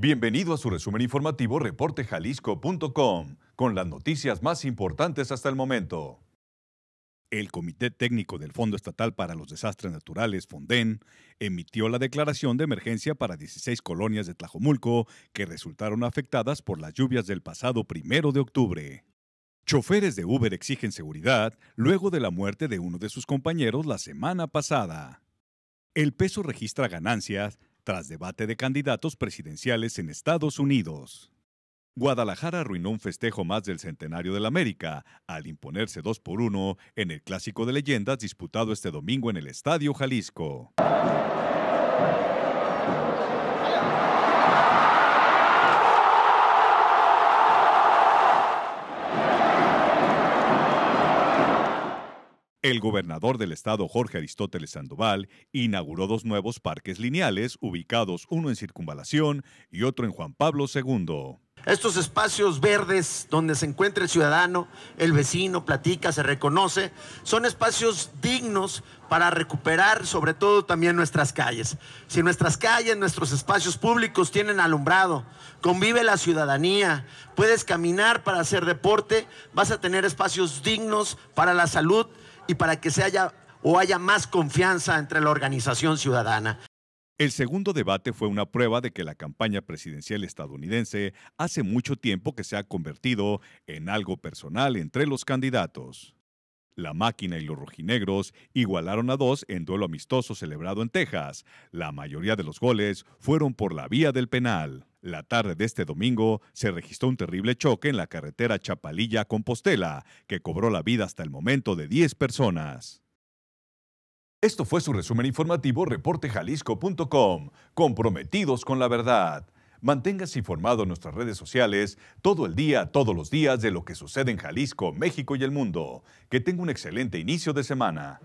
Bienvenido a su resumen informativo reportejalisco.com con las noticias más importantes hasta el momento. El Comité Técnico del Fondo Estatal para los Desastres Naturales, FONDEN, emitió la declaración de emergencia para 16 colonias de Tlajomulco que resultaron afectadas por las lluvias del pasado primero de octubre. Choferes de Uber exigen seguridad luego de la muerte de uno de sus compañeros la semana pasada. El peso registra ganancias tras debate de candidatos presidenciales en Estados Unidos. Guadalajara arruinó un festejo más del centenario de la América al imponerse 2 por 1 en el clásico de leyendas disputado este domingo en el Estadio Jalisco. El gobernador del estado Jorge Aristóteles Sandoval inauguró dos nuevos parques lineales ubicados uno en Circunvalación y otro en Juan Pablo II. Estos espacios verdes donde se encuentra el ciudadano, el vecino, platica, se reconoce, son espacios dignos para recuperar sobre todo también nuestras calles. Si nuestras calles, nuestros espacios públicos tienen alumbrado, convive la ciudadanía, puedes caminar para hacer deporte, vas a tener espacios dignos para la salud y para que se haya o haya más confianza entre la organización ciudadana. El segundo debate fue una prueba de que la campaña presidencial estadounidense hace mucho tiempo que se ha convertido en algo personal entre los candidatos. La máquina y los rojinegros igualaron a dos en duelo amistoso celebrado en Texas. La mayoría de los goles fueron por la vía del penal. La tarde de este domingo se registró un terrible choque en la carretera Chapalilla-Compostela, que cobró la vida hasta el momento de 10 personas. Esto fue su resumen informativo reportejalisco.com, comprometidos con la verdad. Manténgase informado en nuestras redes sociales todo el día, todos los días de lo que sucede en Jalisco, México y el mundo. Que tenga un excelente inicio de semana.